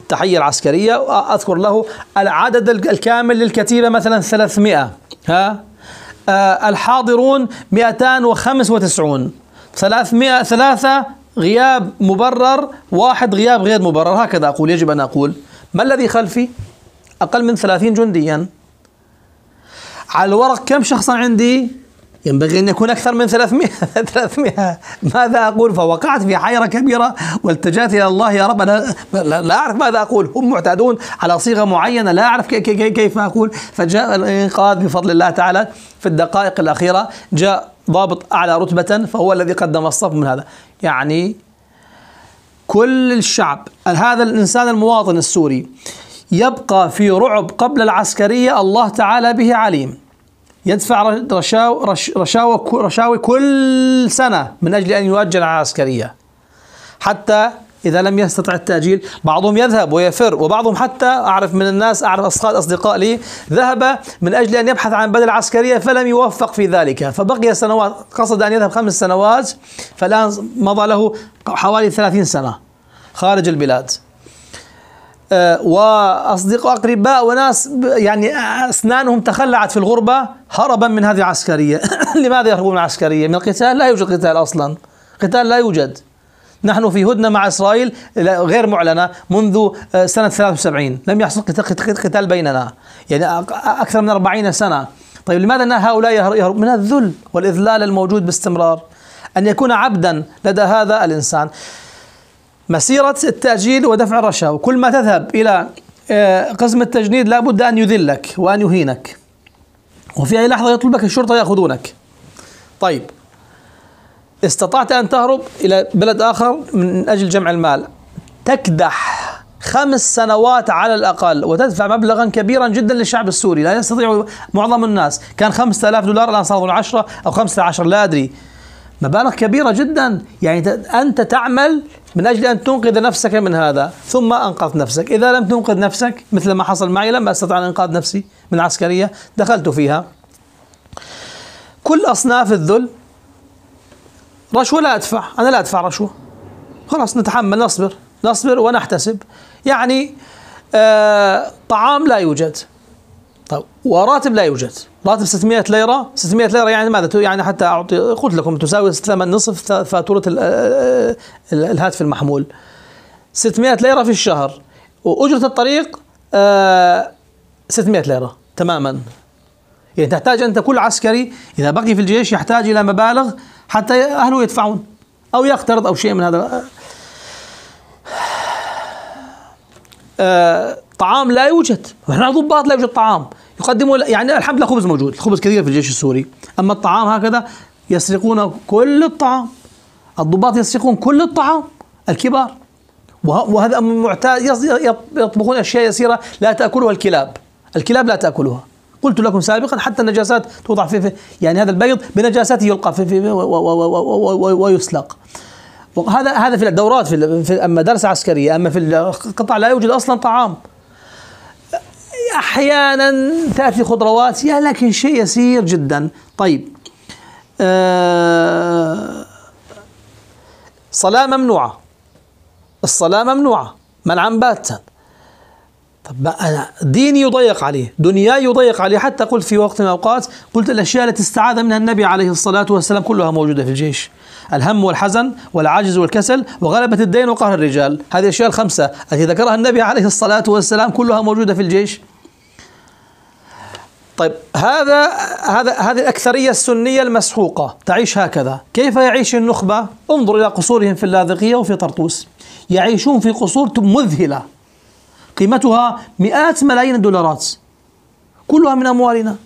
[SPEAKER 1] التحية العسكرية أذكر له العدد الكامل للكتيبة مثلا 300 ها آه، الحاضرون 295 300 ثلاثة غياب مبرر واحد غياب غير مبرر هكذا أقول يجب أن أقول ما الذي خلفي؟ أقل من 30 جنديا على الورق كم شخصا عندي؟ ينبغي أن يكون أكثر من 300 300 ماذا أقول فوقعت في حيرة كبيرة والتجأت إلى الله يا رب أنا لا أعرف ماذا أقول هم معتادون على صيغة معينة لا أعرف كيف أقول فجاء الإنقاذ بفضل الله تعالى في الدقائق الأخيرة جاء ضابط أعلى رتبة فهو الذي قدم الصف من هذا يعني كل الشعب هذا الإنسان المواطن السوري يبقى في رعب قبل العسكرية الله تعالى به عليم يدفع رشاو رشاوى رشاوى كل سنة من أجل أن يؤجل على العسكرية حتى إذا لم يستطع التأجيل بعضهم يذهب ويفر وبعضهم حتى أعرف من الناس أعرف أصدقاء أصدقاء لي ذهب من أجل أن يبحث عن بدل عسكرية فلم يوفق في ذلك فبقي سنوات قصد أن يذهب خمس سنوات فالآن مضى له حوالي ثلاثين سنة خارج البلاد آه، واصدقاء اقرباء وناس يعني آه، اسنانهم تخلعت في الغربه هربا من هذه العسكريه، لماذا يهربون من العسكريه؟ من القتال لا يوجد قتال اصلا، قتال لا يوجد. نحن في هدنه مع اسرائيل غير معلنه منذ آه، سنه 73 لم يحصل قتال بيننا يعني اكثر من 40 سنه طيب لماذا هؤلاء يهرب من الذل والاذلال الموجود باستمرار ان يكون عبدا لدى هذا الانسان مسيرة التأجيل ودفع الرشاوى كل ما تذهب إلى آه، قسم التجنيد لابد أن يذلك وأن يهينك وفي أي لحظة يطلبك الشرطة يأخذونك طيب استطعت أن تهرب إلى بلد آخر من أجل جمع المال تكدح خمس سنوات على الأقل وتدفع مبلغا كبيرا جدا للشعب السوري لا يستطيع معظم الناس كان 5000 دولار الآن صاروا 10 أو 15 لا أدري مبالغ كبيرة جدا يعني أنت تعمل من أجل أن تنقذ نفسك من هذا ثم أنقذت نفسك إذا لم تنقذ نفسك مثل ما حصل معي لم أستطع أن أنقاذ نفسي من عسكرية دخلت فيها كل أصناف الذل رشوة لا أدفع أنا لا أدفع رشوة خلاص نتحمل نصبر نصبر ونحتسب يعني آه طعام لا يوجد طيب وراتب لا يوجد راتب 600 ليره 600 ليره يعني ماذا يعني حتى اعطي قلت لكم تساوي ثمن نصف فاتوره الهاتف المحمول 600 ليره في الشهر واجره الطريق 600 آه، ليره تماما يعني تحتاج انت كل عسكري اذا بقي في الجيش يحتاج الى مبالغ حتى اهله يدفعون او يقترض او شيء من هذا آه طعام لا يوجد احنا ضباط لا يوجد طعام يقدموا يعني الحمد لله خبز موجود الخبز كثير في الجيش السوري أما الطعام هكذا يسرقون كل الطعام الضباط يسرقون كل الطعام الكبار وهذا معتاد يطبخون أشياء يسيرة لا تأكلها الكلاب الكلاب لا تأكلها قلت لكم سابقا حتى النجاسات توضع في, في يعني هذا البيض بنجاساته يلقى في, في ويسلق وهذا هذا في الدورات في اما درس عسكريه اما في القطع لا يوجد اصلا طعام أحيانا تأتي خضروات يا لكن شيء يسير جدا طيب آه، صلاة ممنوعة الصلاة ممنوعة منعا باتا طب أنا ديني يضيق عليه دنياي يضيق عليه حتى قلت في وقت من الأوقات قلت الأشياء التي استعاذ منها النبي عليه الصلاة والسلام كلها موجودة في الجيش الهم والحزن والعجز والكسل وغلبة الدين وقهر الرجال هذه الأشياء الخمسة التي ذكرها النبي عليه الصلاة والسلام كلها موجودة في الجيش طيب هذا هذا هذه الأكثرية السنية المسحوقة تعيش هكذا كيف يعيش النخبة انظر إلى قصورهم في اللاذقية وفي طرطوس يعيشون في قصور مذهلة قيمتها مئات ملايين الدولارات كلها من أموالنا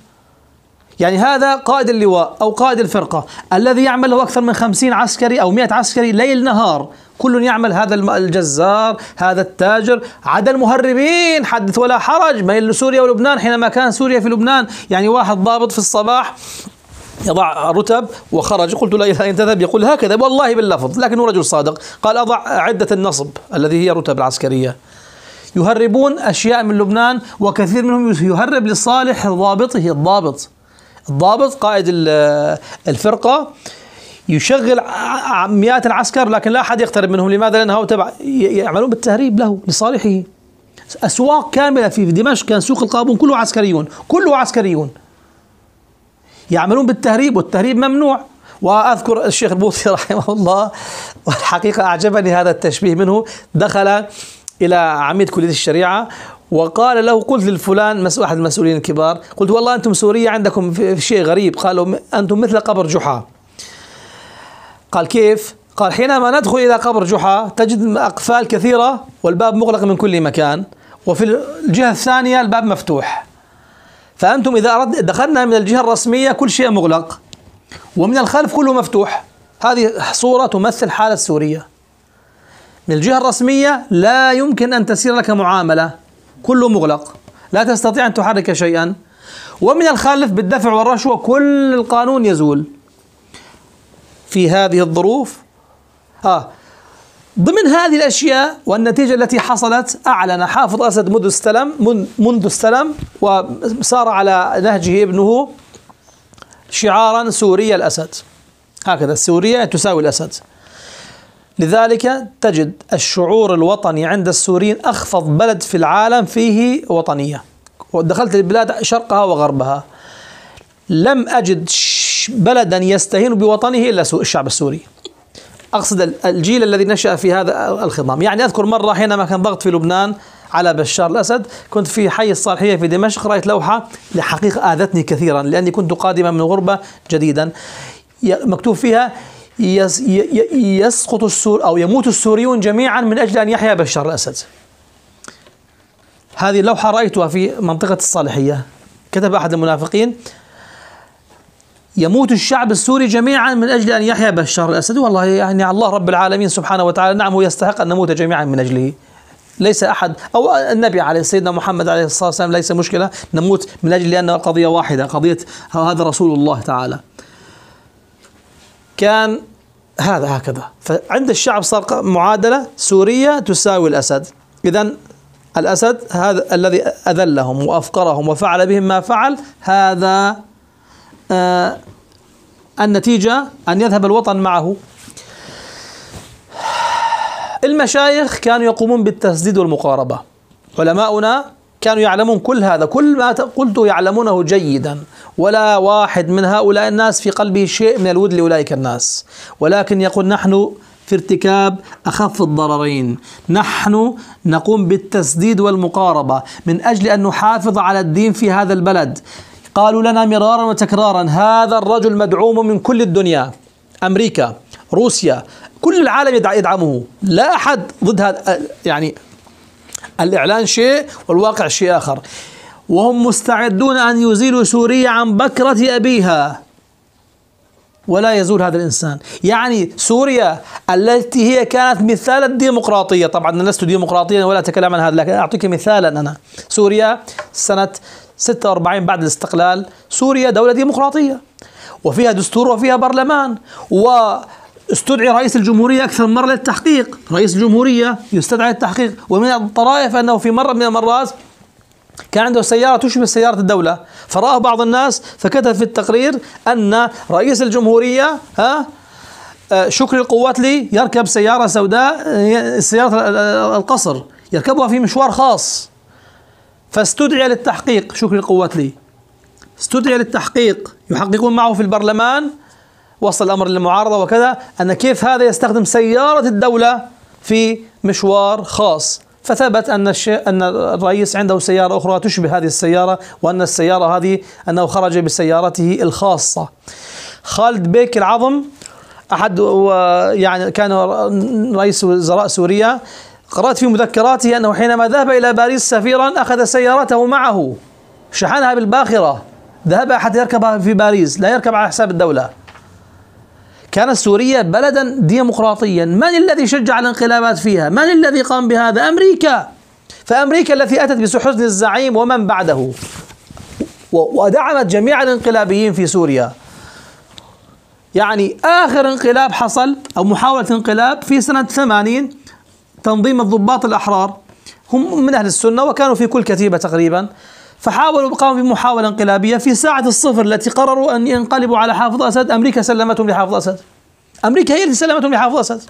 [SPEAKER 1] يعني هذا قائد اللواء أو قائد الفرقة الذي يعمل له أكثر من خمسين عسكري أو مئة عسكري ليل نهار كل يعمل هذا الجزار هذا التاجر عدا المهربين حدث ولا حرج ما سوريا ولبنان حينما كان سوريا في لبنان يعني واحد ضابط في الصباح يضع رتب وخرج قلت لا إذا أين تذهب يقول هكذا والله باللفظ لكنه رجل صادق قال أضع عدة النصب الذي هي رتب العسكرية يهربون أشياء من لبنان وكثير منهم يهرب لصالح ضابطه الضابط الضابط قائد الفرقة يشغل مئات العسكر لكن لا أحد يقترب منهم لماذا؟ لانه تبع يعملون بالتهريب له لصالحه أسواق كاملة في دمشق كان سوق القابون كله عسكريون كله عسكريون يعملون بالتهريب والتهريب ممنوع واذكر الشيخ البوطي رحمه الله والحقيقه اعجبني هذا التشبيه منه دخل الى عميد كليه الشريعه وقال له قلت للفلان احد المسؤولين الكبار قلت والله انتم سوريا عندكم شيء غريب قالوا انتم مثل قبر جحا قال كيف؟ قال حينما ندخل إلى قبر جحا تجد أقفال كثيرة والباب مغلق من كل مكان وفي الجهة الثانية الباب مفتوح فأنتم إذا أردنا دخلنا من الجهة الرسمية كل شيء مغلق ومن الخلف كله مفتوح هذه صورة تمثل حالة سورية من الجهة الرسمية لا يمكن أن تسير لك معاملة كله مغلق لا تستطيع أن تحرك شيئا ومن الخلف بالدفع والرشوة كل القانون يزول في هذه الظروف آه ضمن هذه الأشياء والنتيجة التي حصلت أعلن حافظ أسد منذ استلم منذ استلم وسار على نهجه ابنه شعارا سوريا الأسد هكذا السورية تساوي الأسد لذلك تجد الشعور الوطني عند السوريين أخفض بلد في العالم فيه وطنية ودخلت البلاد شرقها وغربها لم أجد بلدا يستهين بوطنه إلا الشعب السوري أقصد الجيل الذي نشأ في هذا الخضام يعني أذكر مرة حينما كان ضغط في لبنان على بشار الأسد كنت في حي الصالحية في دمشق رأيت لوحة لحقيقة آذتني كثيرا لأني كنت قادما من غربة جديدا مكتوب فيها يسقط السور أو يموت السوريون جميعا من أجل أن يحيا بشار الأسد هذه اللوحة رأيتها في منطقة الصالحية كتب أحد المنافقين يموت الشعب السوري جميعا من أجل أن يحيا بشار الأسد والله يعني الله رب العالمين سبحانه وتعالى نعم هو يستحق أن نموت جميعا من أجله ليس أحد أو النبي عليه سيدنا محمد عليه الصلاة والسلام ليس مشكلة نموت من أجل لأن القضية واحدة قضية هذا رسول الله تعالى كان هذا هكذا فعند الشعب صار معادلة سورية تساوي الأسد إذا الأسد هذا الذي أذلهم وأفقرهم وفعل بهم ما فعل هذا آه، النتيجة أن يذهب الوطن معه المشايخ كانوا يقومون بالتسديد والمقاربة علماؤنا كانوا يعلمون كل هذا كل ما قلته يعلمونه جيدا ولا واحد من هؤلاء الناس في قلبه شيء من الود لأولئك الناس ولكن يقول نحن في ارتكاب أخف الضررين نحن نقوم بالتسديد والمقاربة من أجل أن نحافظ على الدين في هذا البلد قالوا لنا مرارا وتكرارا هذا الرجل مدعوم من كل الدنيا أمريكا روسيا كل العالم يدعمه لا أحد ضد هذا أه، يعني الإعلان شيء والواقع شيء آخر وهم مستعدون أن يزيلوا سوريا عن بكرة أبيها ولا يزول هذا الإنسان يعني سوريا التي هي كانت مثال الديمقراطية طبعا لست ديمقراطيا ولا أتكلم عن هذا لكن أعطيك مثالا أنا سوريا سنة 46 بعد الاستقلال سوريا دولة ديمقراطية وفيها دستور وفيها برلمان و استدعي رئيس الجمهورية أكثر من مرة للتحقيق رئيس الجمهورية يستدعى للتحقيق ومن الطرائف أنه في مرة من المرات كان عنده سيارة تشبه سيارة الدولة فرآه بعض الناس فكتب في التقرير أن رئيس الجمهورية ها آه، شكري القوات لي يركب سيارة سوداء آه، سيارة آه، القصر يركبها في مشوار خاص فاستدعي للتحقيق شكر القوات لي استدعي للتحقيق يحققون معه في البرلمان وصل الأمر للمعارضة وكذا أن كيف هذا يستخدم سيارة الدولة في مشوار خاص فثبت أن أن الرئيس عنده سيارة أخرى تشبه هذه السيارة وأن السيارة هذه أنه خرج بسيارته الخاصة خالد بيك العظم أحد يعني كان رئيس وزراء سوريا قرأت في مذكراته أنه حينما ذهب إلى باريس سفيرا أخذ سيارته معه شحنها بالباخرة ذهب حتى يركبها في باريس لا يركب على حساب الدولة كانت سوريا بلدا ديمقراطيا من الذي شجع الانقلابات فيها من الذي قام بهذا أمريكا فأمريكا التي أتت بسحزن الزعيم ومن بعده ودعمت جميع الانقلابيين في سوريا يعني آخر انقلاب حصل أو محاولة انقلاب في سنة 80 تنظيم الضباط الأحرار هم من أهل السنة وكانوا في كل كتيبة تقريبا فحاولوا قاموا بمحاولة انقلابية في ساعة الصفر التي قرروا أن ينقلبوا على حافظ أسد أمريكا سلمتهم لحافظ أسد أمريكا هي التي سلمتهم لحافظ أسد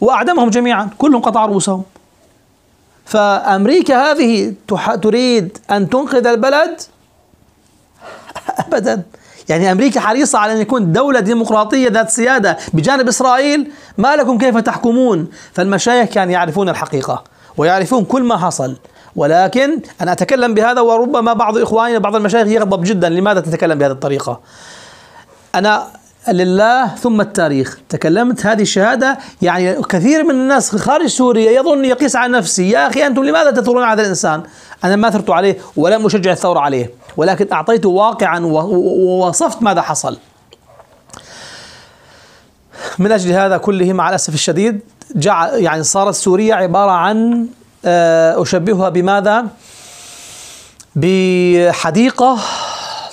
[SPEAKER 1] وأعدمهم جميعا كلهم قطع رؤوسهم فأمريكا هذه تريد أن تنقذ البلد أبدا يعني أمريكا حريصة على أن يكون دولة ديمقراطية ذات سيادة بجانب إسرائيل ما لكم كيف تحكمون فالمشايخ كانوا يعرفون الحقيقة ويعرفون كل ما حصل ولكن أنا أتكلم بهذا وربما بعض إخواننا بعض المشايخ يغضب جدا لماذا تتكلم بهذه الطريقة أنا لله ثم التاريخ تكلمت هذه الشهادة يعني كثير من الناس خارج سوريا يظن يقيس على نفسي يا أخي أنتم لماذا تثورون على هذا الإنسان أنا ما ثرت عليه ولم أشجع الثورة عليه ولكن أعطيته واقعا ووصفت ماذا حصل من أجل هذا كله مع الأسف الشديد يعني صارت سوريا عبارة عن آه، أشبهها بماذا بحديقة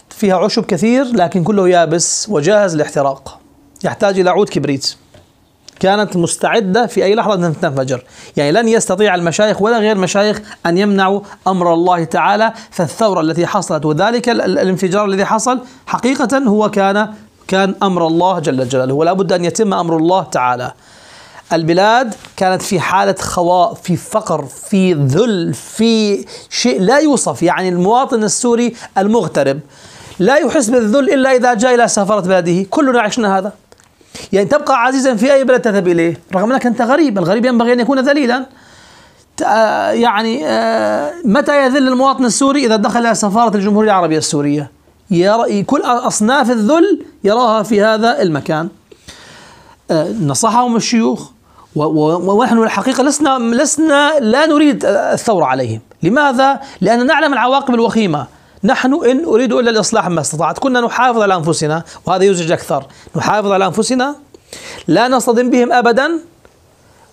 [SPEAKER 1] فيها عشب كثير لكن كله يابس وجاهز لاحتراق يحتاج إلى عود كبريت كانت مستعدة في أي لحظة أن تنفجر يعني لن يستطيع المشايخ ولا غير مشايخ أن يمنعوا أمر الله تعالى فالثورة التي حصلت وذلك الانفجار الذي حصل حقيقة هو كان كان أمر الله جل جلاله ولا بد أن يتم أمر الله تعالى البلاد كانت في حالة خواء في فقر في ذل في شيء لا يوصف يعني المواطن السوري المغترب لا يحس بالذل إلا إذا جاء إلى سفارة بلده كلنا عشنا هذا يعني تبقى عزيزا في أي بلد تذهب إليه رغم أنك أنت غريب الغريب ينبغي أن يكون ذليلا آه، يعني آه، متى يذل المواطن السوري إذا دخل إلى سفارة الجمهورية العربية السورية يرى كل أصناف الذل يراها في هذا المكان آه، نصحهم الشيوخ ونحن الحقيقة لسنا لسنا لا نريد الثورة عليهم لماذا؟ لأننا نعلم العواقب الوخيمة نحن إن أريد إلا الإصلاح ما استطعت كنا نحافظ على أنفسنا وهذا يزعج أكثر نحافظ على أنفسنا لا نصطدم بهم أبدا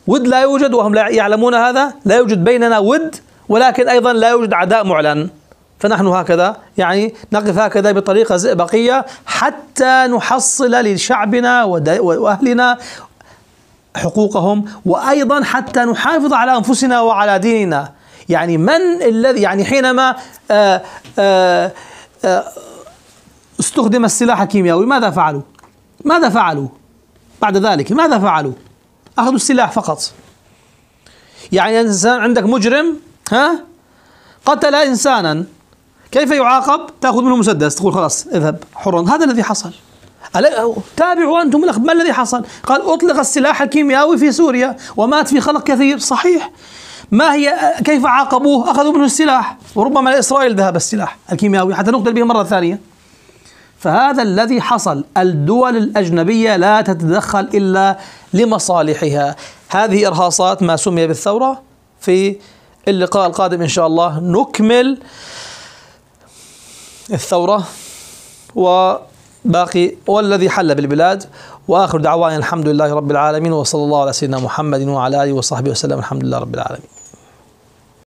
[SPEAKER 1] ود لا يوجد وهم لا يعلمون هذا لا يوجد بيننا ود ولكن أيضا لا يوجد عداء معلن فنحن هكذا يعني نقف هكذا بطريقة زئبقية حتى نحصل لشعبنا وأهلنا حقوقهم وأيضا حتى نحافظ على أنفسنا وعلى ديننا يعني من الذي يعني حينما آه، آه، آه، استخدم السلاح الكيميائي ماذا فعلوا؟ ماذا فعلوا؟ بعد ذلك ماذا فعلوا؟ أخذوا السلاح فقط يعني إنسان عندك مجرم ها قتل إنسانا كيف يعاقب؟ تأخذ منه مسدس تقول خلاص اذهب حرا هذا الذي حصل تابعوا أنتم ما الذي حصل قال أطلق السلاح الكيميائي في سوريا ومات في خلق كثير صحيح ما هي كيف عاقبوه؟ أخذوا منه السلاح وربما لإسرائيل ذهب السلاح الكيميائي حتى نقتل به مرة ثانية فهذا الذي حصل الدول الأجنبية لا تتدخل إلا لمصالحها هذه إرهاصات ما سمي بالثورة في اللقاء القادم إن شاء الله نكمل الثورة وباقي والذي حل بالبلاد واخر دعوانا الحمد لله رب العالمين وصلى الله على سيدنا محمد وعلى اله وصحبه وسلم الحمد لله رب العالمين